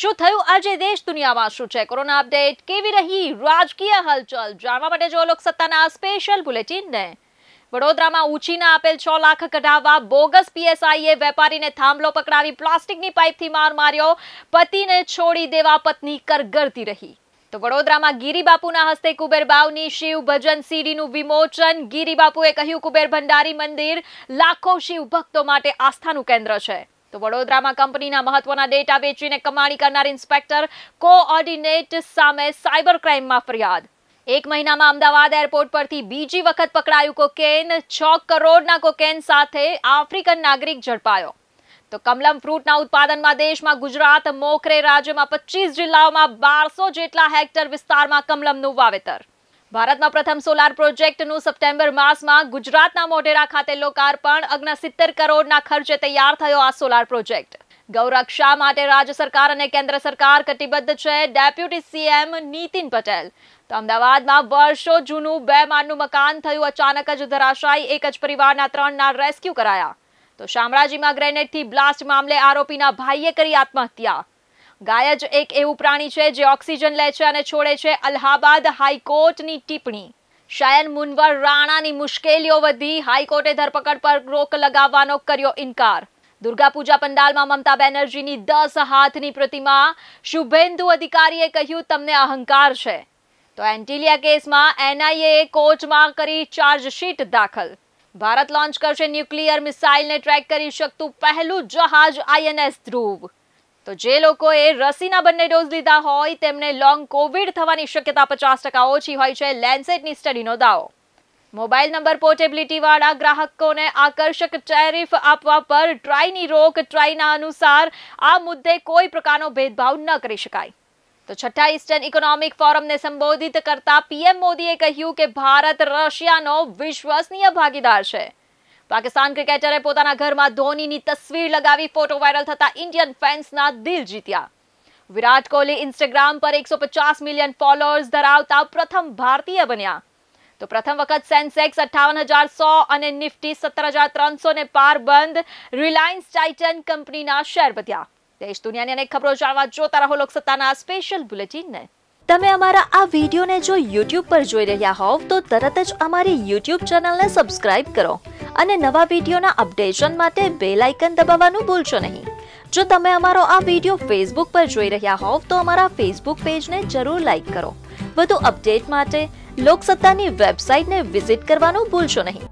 શું થયું આજે દેશ દુનિયામાં શું છે કોરોના અપડેટ કેવી રહી રાજકીય હલચલ જાણવા માટે જો લોકસત્તાના સ્પેશિયલ ને વડોદરામાં ઉછીના આપેલ છ લાખ કઢાવવા બોગસ પીએસઆઈએ વેપારીને થાંભલો પકડાવી પ્લાસ્ટિકની પાઇપથી માર માર્યો પતિને છોડી દેવા પત્ની કરગરતી રહી તો વડોદરામાં ગિરિબાપુના હસ્તે કુબેરબાવની શિવ ભજન સીડીનું વિમોચન ગિરિબાપુએ કહ્યું કુબેર ભંડારી મંદિર લાખો શિવ ભક્તો માટે આસ્થાનું કેન્દ્ર છે તો વડોદરામાં કંપનીના મહત્વના ડેટા વેચીને કમાણી કરનાર ઇન્સ્પેક્ટર કોઓર્ડિનેટ સામે સાયબર ક્રાઇમમાં ફરિયાદ એક મહિનામાં અમદાવાદ એરપોર્ટ પરથી બીજી વખત પકડાયું કોકેન છ કરોડના કોકેન સાથે આફ્રિકન નાગરિક ઝડપાયો તો કમલમ ફ્રૂટના ઉત્પાદનમાં દેશમાં ગુજરાત મોખરે રાજ્યમાં પચીસ જિલ્લાઓમાં બારસો જેટલા હેક્ટર વિસ્તારમાં કમલમનું વાવેતર ભારતમાં પ્રથમ સોલાર પ્રોજેક્ટનું સપ્ટેમ્બર માસમાં ગુજરાતના મોઢેરા ખાતે લોકાર્પણ અગ્નસિત્તેર કરોડના ખર્ચે તૈયાર થયો આ સોલાર પ્રોજેક્ટ ગૌરક્ષા માટે રાજ્ય સરકાર અને કેન્દ્ર સરકાર કટિબદ્ધ છે ડેપ્યુટી સીએમ નીતિન પટેલ તો અમદાવાદમાં વર્ષો જૂનું બે માળનું મકાન થયું અચાનક જ ધરાશાયી એક જ પરિવારના ત્રણના રેસ્ક્યુ કરાયા તો શામળાજીમાં ગ્રેનેડથી બ્લાસ્ટ મામલે આરોપીના ભાઈએ કરી આત્મહત્યા ગાય જ એક એવું પ્રાણી છે જે ઓક્સિજન લે છે અને છોડે છે અલ્હાબાદ હાઈકોર્ટની ટિપ્પણી શાયન મુનવર રાણાની મુશ્કેલીઓ વધી હાઈકોર્ટે ધરપકડ પર રોક લગાવવાનો કર્યો ઇનકાર દુર્ગાપૂજા પંડાલમાં મમતા બેનર્જીની દસ હાથની પ્રતિમા શુભેન્દુ અધિકારીએ કહ્યું તમને અહંકાર છે તો એન્ટિલિયા કેસમાં એનઆઈએ કોર્ટમાં કરી ચાર્જશીટ દાખલ ભારત લોન્ચ કરશે ન્યુક્લિયર મિસાઇલને ટ્રેક કરી શકતું પહેલું જહાજ આઈએનએસ ધ્રુવ તો જે લોકોએ રસીના બંને ડોઝ લીધા હોય તેમને લોંગ કોવિડ થવાની શક્યતા પચાસ ટકા ઓછી હોય છે લેન્સેટની સ્ટડીનો દાવો મોબાઈલ નંબર પોર્ટેબિલિટીવાળા ગ્રાહકોને આકર્ષક ટેરિફ આપવા પર ટ્રાયની રોક ટ્રાયના અનુસાર આ મુદ્દે કોઈ પ્રકારનો ભેદભાવ ન કરી શકાય તો છઠ્ઠા ઇસ્ટર્ન ઇકોનોમિક ફોરમને સંબોધિત કરતા પીએમ મોદીએ કહ્યું કે ભારત રશિયાનો વિશ્વસનીય ભાગીદાર છે પાકિસ્તાન ક્રિકેટરે પોતાના ઘરમાં ધોનીની તસવીર લગાવી ફોટો વાયરલ થતા ઇન્ડિયન ફેન્સના દિલ જીત્યા વિરાટ કોહલી ઇન્સ્ટાગ્રામ પર એકસો પચાસ મિલિયન ફોલોઅર્સ ધરાવતા પ્રથમ ભારતીય બન્યા તો પ્રથમ વખત સેન્સેક્સ અઠાવન હજાર સો અને નિફ્ટી સત્તર હજાર ત્રણસો ને પાર બંધ રિલાયન્સ ટાઇટન કંપનીના શેર વધ્યા દેશ દુનિયાની અનેક ખબરો જાણવા જોતા રહો લોકસત્તાના સ્પેશિયલ બુલેટિનને તમે અમારા આ વિડીયોને જો યુટ્યુબ પર જોઈ રહ્યા હોવ તો તરત જ અમારી યુટ્યુબ ચેનલને સબસ્ક્રાઇબ કરો અને નવા વિડીયોના અપડેશન માટે બેલ આઇકન દબાવવાનું ભૂલશો નહીં જો તમે અમારો આ વિડીયો ફેસબુક પર જોઈ રહ્યા હોવ તો અમારા ફેસબુક પેજને જરૂર લાઇક કરો વધુ અપડેટ માટે લોકસત્તાની વેબસાઇટને વિઝિટ કરવાનું ભૂલશો નહીં